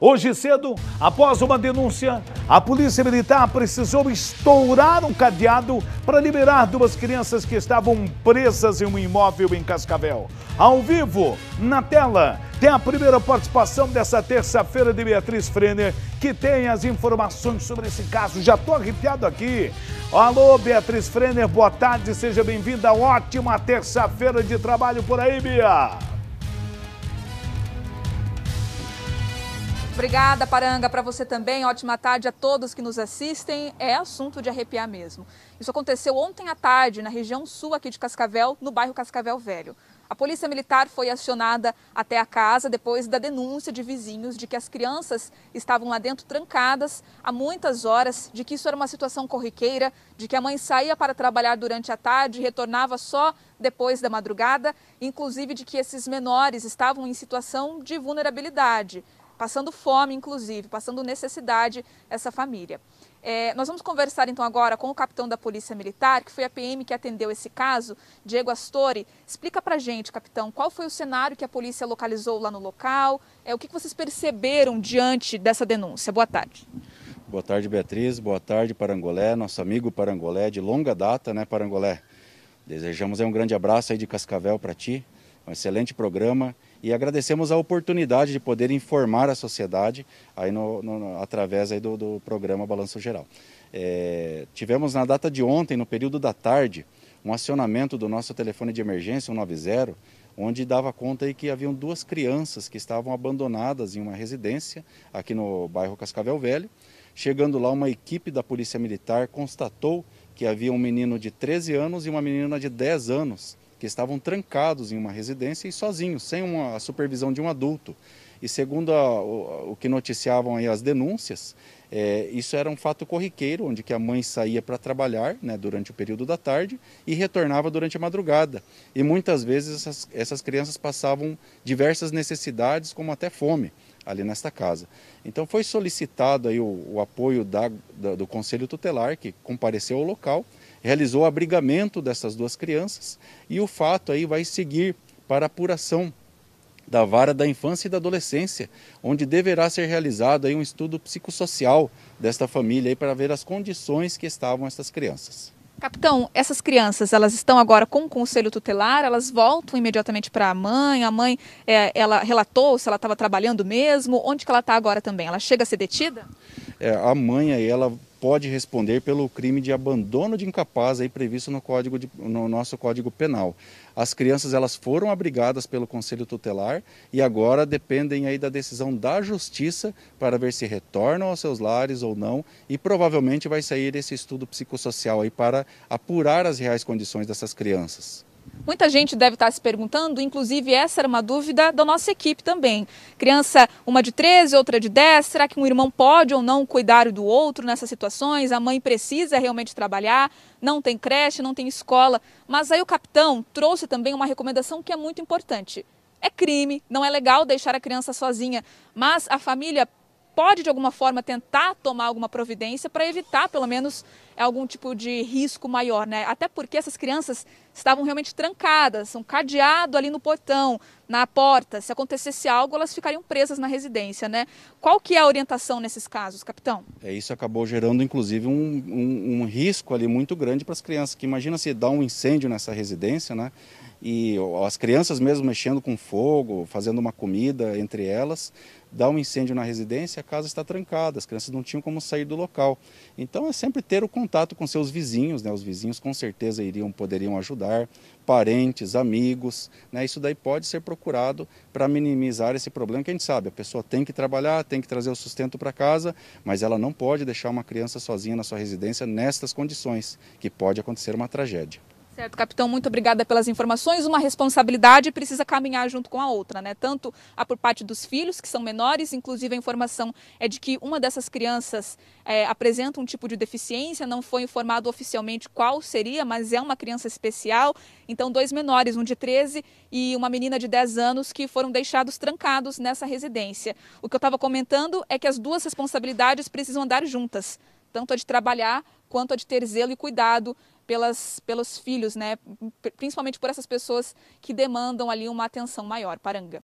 Hoje cedo, após uma denúncia, a polícia militar precisou estourar um cadeado para liberar duas crianças que estavam presas em um imóvel em Cascavel. Ao vivo, na tela, tem a primeira participação dessa terça-feira de Beatriz Frener, que tem as informações sobre esse caso. Já estou arrepiado aqui. Alô, Beatriz Frener, boa tarde, seja bem-vinda. Ótima terça-feira de trabalho por aí, Bia. Obrigada, Paranga, para você também. Ótima tarde a todos que nos assistem. É assunto de arrepiar mesmo. Isso aconteceu ontem à tarde na região sul aqui de Cascavel, no bairro Cascavel Velho. A polícia militar foi acionada até a casa depois da denúncia de vizinhos de que as crianças estavam lá dentro trancadas há muitas horas, de que isso era uma situação corriqueira, de que a mãe saía para trabalhar durante a tarde e retornava só depois da madrugada, inclusive de que esses menores estavam em situação de vulnerabilidade passando fome, inclusive, passando necessidade essa família. É, nós vamos conversar então agora com o capitão da Polícia Militar, que foi a PM que atendeu esse caso, Diego Astori. Explica pra gente, capitão, qual foi o cenário que a polícia localizou lá no local, é, o que, vocês perceberam diante dessa denúncia. Boa tarde. Boa tarde, Beatriz. Boa tarde, Parangolé, nosso amigo Parangolé, de longa data, né, Parangolé? Desejamos aí, um grande abraço aí de Cascavel para ti um excelente programa e agradecemos a oportunidade de poder informar a sociedade aí no, no através aí do, do, programa Balanço Geral. É, tivemos na data de ontem, no período da tarde, um acionamento do nosso telefone de emergência 190, onde dava conta aí que haviam duas crianças que estavam abandonadas em uma residência aqui no bairro Cascavel Velho. Chegando lá, uma equipe da Polícia Militar constatou que havia um menino de 13 anos e uma menina de 10 anos que estavam trancados em uma residência e sozinhos, sem uma, a supervisão de um adulto. E segundo a, o, o, que noticiavam aí as denúncias, é, isso era um fato corriqueiro, onde que a mãe saía para trabalhar né, durante o período da tarde e retornava durante a madrugada. E muitas vezes essas, essas crianças passavam diversas necessidades, como até fome ali nesta casa. Então foi solicitado aí o, o apoio da, da, do Conselho Tutelar, que compareceu ao local, realizou o abrigamento dessas duas crianças e o fato aí vai seguir para apuração da vara da infância e da adolescência, onde deverá ser realizado aí um estudo psicossocial desta família aí para ver as condições que estavam essas crianças. Capitão, essas crianças, elas estão agora com o conselho tutelar, elas voltam imediatamente para a mãe, a mãe, é, ela relatou se ela estava trabalhando mesmo, onde que ela está agora também? Ela chega a ser detida? é, amanhã ela pode responder pelo crime de abandono de incapaz aí previsto no, código de, no nosso Código Penal. As crianças elas foram abrigadas pelo Conselho Tutelar e agora dependem aí da decisão da Justiça para ver se retornam aos seus lares ou não e provavelmente vai sair esse estudo psicossocial aí para apurar as reais condições dessas crianças. Muita gente deve estar se perguntando, inclusive essa era uma dúvida da nossa equipe também. Criança, uma de 13, outra de 10, será que um irmão pode ou não cuidar do outro nessas situações? A mãe precisa realmente trabalhar, não tem creche, não tem escola. Mas aí o capitão trouxe também uma recomendação que é muito importante. É crime, não é legal deixar a criança sozinha, mas a família pode de alguma forma tentar tomar alguma providência para evitar pelo menos é algum tipo de risco maior, né? Até porque essas crianças estavam realmente trancadas, um cadeado ali no portão, na porta. Se acontecesse algo, elas ficariam presas na residência, né? Qual que é a orientação nesses casos, capitão? É, isso acabou gerando, inclusive, um, um, um risco ali muito grande para as crianças, que imagina se dá um incêndio nessa residência, né? E as crianças mesmo mexendo com fogo, fazendo uma comida entre elas, dá um incêndio na residência, a casa está trancada, as crianças não tinham como sair do local. Então é sempre ter o controle contato com seus vizinhos, né? Os vizinhos com certeza iriam, poderiam ajudar, parentes, amigos, né? Isso daí pode ser procurado para minimizar esse problema que a gente sabe, a pessoa tem que trabalhar, tem que trazer o sustento para casa, mas ela não pode deixar uma criança sozinha na sua residência nestas condições, que pode acontecer uma tragédia. Certo, capitão, muito obrigada pelas informações. Uma responsabilidade precisa caminhar junto com a outra, né? Tanto a por parte dos filhos, que são menores, inclusive a informação é de que uma dessas crianças é, apresenta um tipo de deficiência, não foi informado oficialmente qual seria, mas é uma criança especial. Então, dois menores, um de 13 e uma menina de 10 anos, que foram deixados trancados nessa residência. O que eu estava comentando é que as duas responsabilidades precisam andar juntas, tanto a de trabalhar quanto a de ter zelo e cuidado pelas, pelos filhos, né? principalmente por essas pessoas que demandam ali uma atenção maior. Paranga.